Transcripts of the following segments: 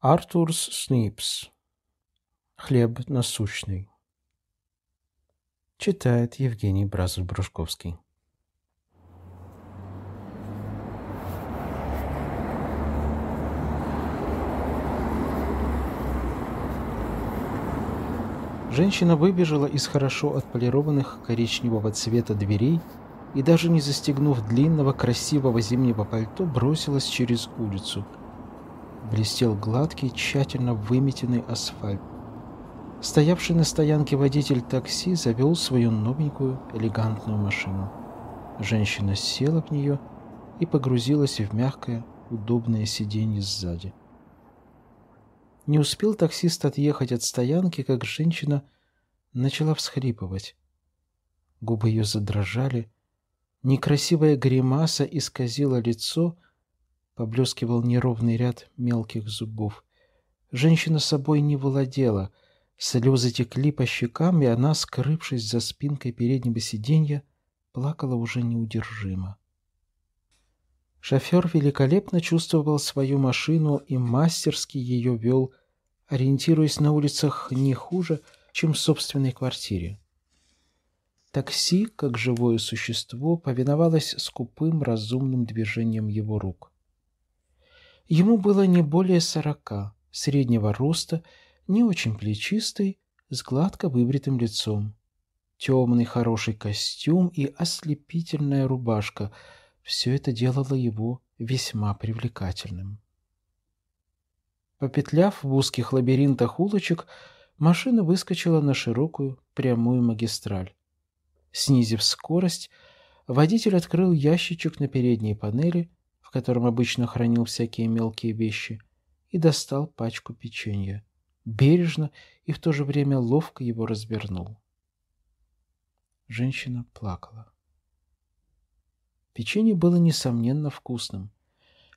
Артурс Снипс. Хлеб насущный. Читает Евгений Бразов-Бружковский. Женщина выбежала из хорошо отполированных коричневого цвета дверей и, даже не застегнув длинного красивого зимнего пальто, бросилась через улицу – блестел гладкий, тщательно выметенный асфальт. Стоявший на стоянке водитель такси завел свою новенькую элегантную машину. Женщина села в нее и погрузилась в мягкое, удобное сиденье сзади. Не успел таксист отъехать от стоянки, как женщина начала всхрипывать. Губы ее задрожали, некрасивая гримаса исказила лицо, Поблескивал неровный ряд мелких зубов. Женщина собой не владела. Слезы текли по щекам, и она, скрывшись за спинкой переднего сиденья, плакала уже неудержимо. Шофер великолепно чувствовал свою машину и мастерски ее вел, ориентируясь на улицах не хуже, чем в собственной квартире. Такси, как живое существо, повиновалось скупым разумным движением его рук. Ему было не более сорока, среднего роста, не очень плечистый, с гладко выбритым лицом. Темный хороший костюм и ослепительная рубашка — все это делало его весьма привлекательным. Попетляв в узких лабиринтах улочек, машина выскочила на широкую прямую магистраль. Снизив скорость, водитель открыл ящичек на передней панели в котором обычно хранил всякие мелкие вещи, и достал пачку печенья. Бережно и в то же время ловко его развернул. Женщина плакала. Печенье было, несомненно, вкусным.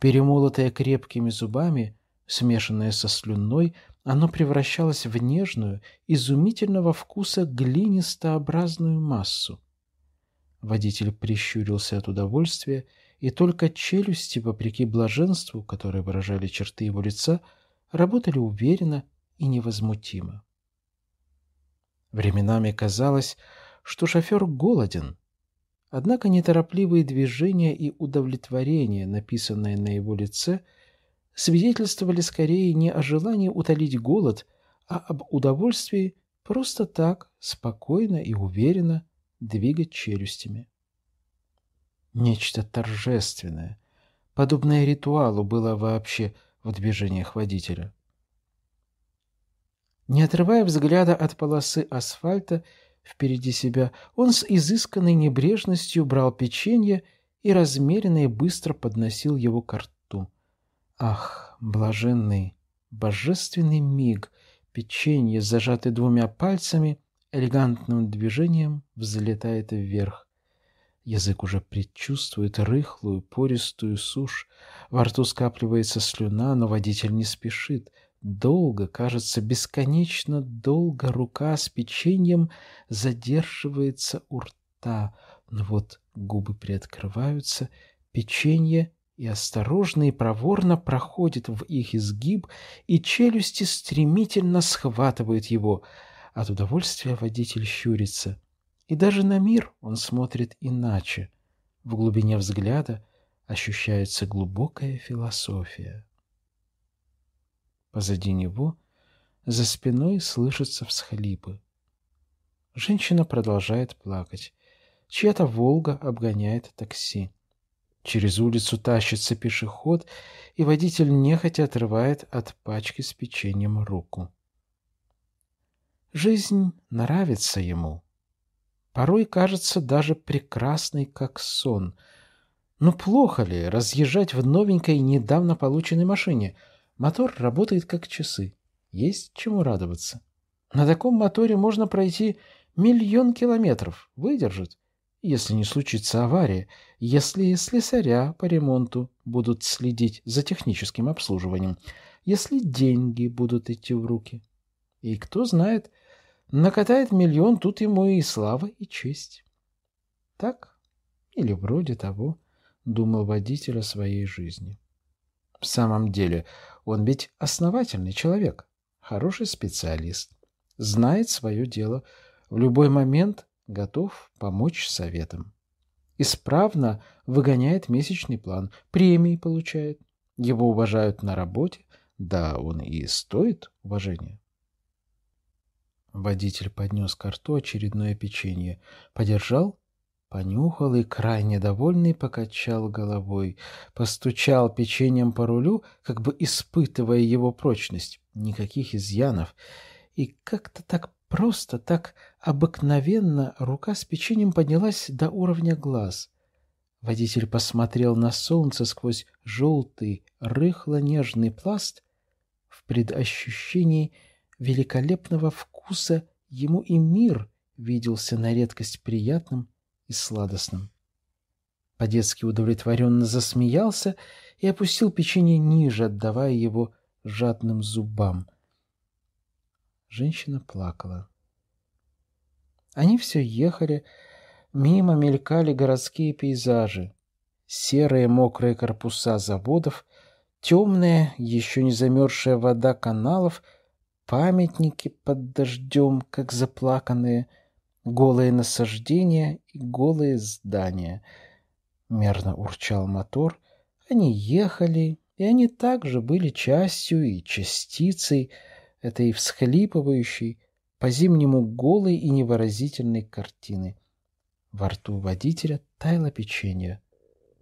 Перемолотое крепкими зубами, смешанное со слюной, оно превращалось в нежную, изумительного вкуса глинистообразную массу. Водитель прищурился от удовольствия, и только челюсти, вопреки блаженству, которое выражали черты его лица, работали уверенно и невозмутимо. Временами казалось, что шофер голоден, однако неторопливые движения и удовлетворение, написанное на его лице, свидетельствовали скорее не о желании утолить голод, а об удовольствии просто так, спокойно и уверенно двигать челюстями. Нечто торжественное, подобное ритуалу, было вообще в движениях водителя. Не отрывая взгляда от полосы асфальта впереди себя, он с изысканной небрежностью брал печенье и размеренно и быстро подносил его к рту. Ах, блаженный, божественный миг! Печенье, зажатое двумя пальцами, элегантным движением взлетает вверх. Язык уже предчувствует рыхлую, пористую сушь. Во рту скапливается слюна, но водитель не спешит. Долго, кажется, бесконечно долго рука с печеньем задерживается у рта. Но вот губы приоткрываются, печенье и осторожно и проворно проходит в их изгиб, и челюсти стремительно схватывают его — от удовольствия водитель щурится. И даже на мир он смотрит иначе. В глубине взгляда ощущается глубокая философия. Позади него, за спиной слышатся всхлипы. Женщина продолжает плакать. Чья-то «Волга» обгоняет такси. Через улицу тащится пешеход, и водитель нехотя отрывает от пачки с печеньем руку. Жизнь нравится ему. Порой кажется даже прекрасной, как сон. Но плохо ли разъезжать в новенькой, недавно полученной машине? Мотор работает как часы. Есть чему радоваться. На таком моторе можно пройти миллион километров. Выдержит если не случится авария, если слесаря по ремонту будут следить за техническим обслуживанием, если деньги будут идти в руки. И кто знает, накатает миллион, тут ему и слава, и честь. Так или вроде того, думал водитель о своей жизни. В самом деле, он ведь основательный человек, хороший специалист, знает свое дело, в любой момент готов помочь советам. Исправно выгоняет месячный план, премии получает, его уважают на работе, да он и стоит уважения. Водитель поднес к рту очередное печенье. Подержал, понюхал и, крайне довольный, покачал головой. Постучал печеньем по рулю, как бы испытывая его прочность. Никаких изъянов. И как-то так просто, так обыкновенно рука с печеньем поднялась до уровня глаз. Водитель посмотрел на солнце сквозь желтый, рыхло-нежный пласт в предощущении великолепного вкуса вкуса ему и мир виделся на редкость приятным и сладостным. По-детски удовлетворенно засмеялся и опустил печенье ниже, отдавая его жадным зубам. Женщина плакала. Они все ехали, мимо мелькали городские пейзажи. Серые мокрые корпуса заводов, темная, еще не замерзшая вода каналов — памятники под дождем, как заплаканные, голые насаждения и голые здания. Мерно урчал мотор. Они ехали, и они также были частью и частицей этой всхлипывающей, по-зимнему голой и невыразительной картины. Во рту водителя таяло печенье.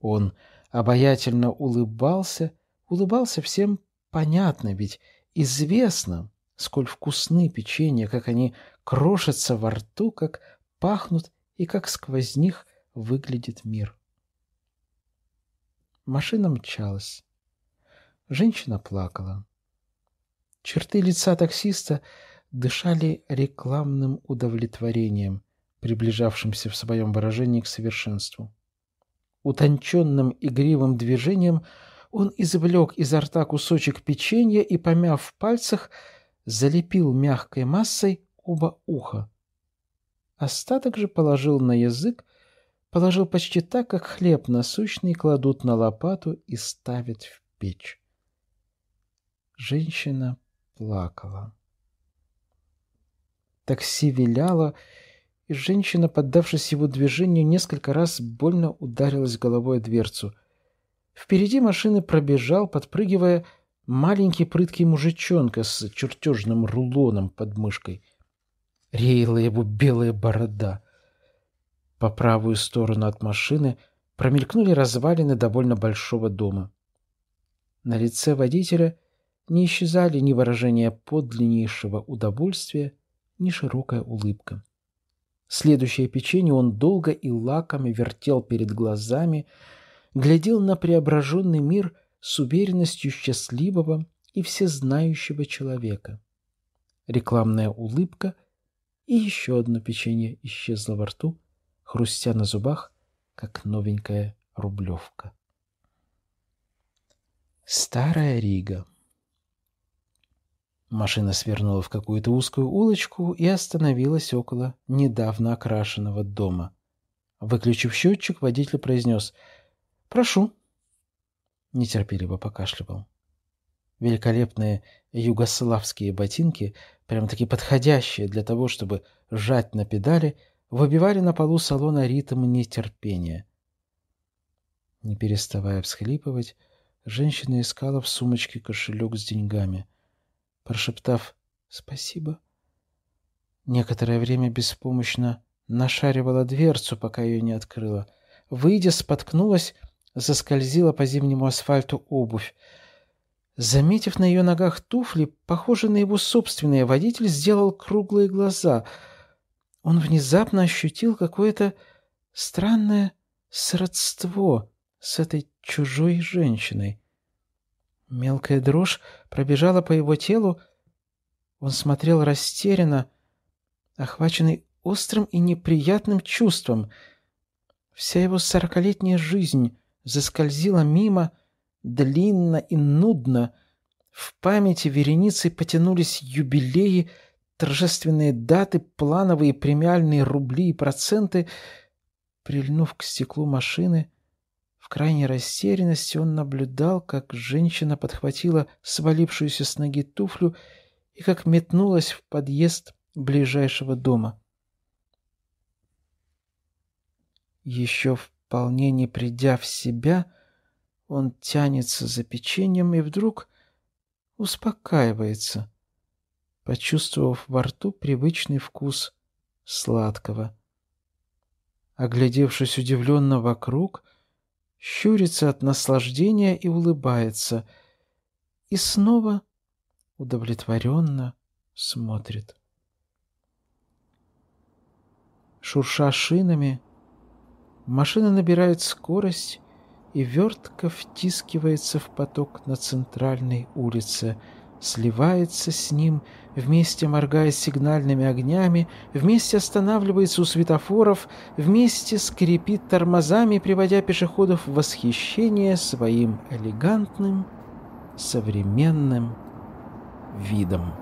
Он обаятельно улыбался, улыбался всем понятно, ведь известно, Сколь вкусны печенья, как они крошатся во рту, как пахнут и как сквозь них выглядит мир. Машина мчалась. Женщина плакала. Черты лица таксиста дышали рекламным удовлетворением, приближавшимся в своем выражении к совершенству. Утонченным игривым движением он извлек изо рта кусочек печенья и, помяв в пальцах, залепил мягкой массой оба уха. Остаток же положил на язык, положил почти так, как хлеб насущный кладут на лопату и ставят в печь. Женщина плакала. Такси виляло, и женщина, поддавшись его движению, несколько раз больно ударилась головой о дверцу. Впереди машины пробежал, подпрыгивая, Маленький прыткий мужичонка с чертежным рулоном под мышкой. Реяла его белая борода. По правую сторону от машины промелькнули развалины довольно большого дома. На лице водителя не исчезали ни выражения подлиннейшего удовольствия, ни широкая улыбка. Следующее печенье он долго и лакомо вертел перед глазами, глядел на преображенный мир — с уверенностью счастливого и всезнающего человека. Рекламная улыбка и еще одно печенье исчезло во рту, хрустя на зубах, как новенькая рублевка. Старая Рига Машина свернула в какую-то узкую улочку и остановилась около недавно окрашенного дома. Выключив счетчик, водитель произнес «Прошу, нетерпеливо покашливал. Великолепные югославские ботинки, прямо таки подходящие для того, чтобы сжать на педали, выбивали на полу салона ритм нетерпения. Не переставая всхлипывать, женщина искала в сумочке кошелек с деньгами. Прошептав «Спасибо», некоторое время беспомощно нашаривала дверцу, пока ее не открыла. Выйдя, споткнулась заскользила по зимнему асфальту обувь. Заметив на ее ногах туфли, похожие на его собственные, водитель сделал круглые глаза. Он внезапно ощутил какое-то странное сродство с этой чужой женщиной. Мелкая дрожь пробежала по его телу. Он смотрел растерянно, охваченный острым и неприятным чувством. Вся его сорокалетняя жизнь заскользила мимо, длинно и нудно. В памяти вереницей потянулись юбилеи, торжественные даты, плановые премиальные рубли и проценты. Прильнув к стеклу машины, в крайней растерянности он наблюдал, как женщина подхватила свалившуюся с ноги туфлю и как метнулась в подъезд ближайшего дома. Еще в вполне не придя в себя, он тянется за печеньем и вдруг успокаивается, почувствовав во рту привычный вкус сладкого. Оглядевшись удивленно вокруг, щурится от наслаждения и улыбается, и снова удовлетворенно смотрит. Шурша шинами, Машина набирает скорость, и вертка втискивается в поток на центральной улице, сливается с ним, вместе моргая сигнальными огнями, вместе останавливается у светофоров, вместе скрипит тормозами, приводя пешеходов в восхищение своим элегантным, современным видом.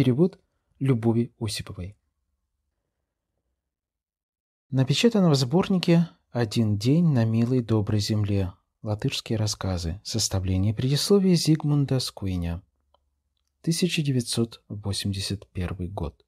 Перевод Любови Осиповой. Напечатано в сборнике «Один день на милой доброй земле. Латышские рассказы. Составление предисловия Зигмунда Скуиня. 1981 год».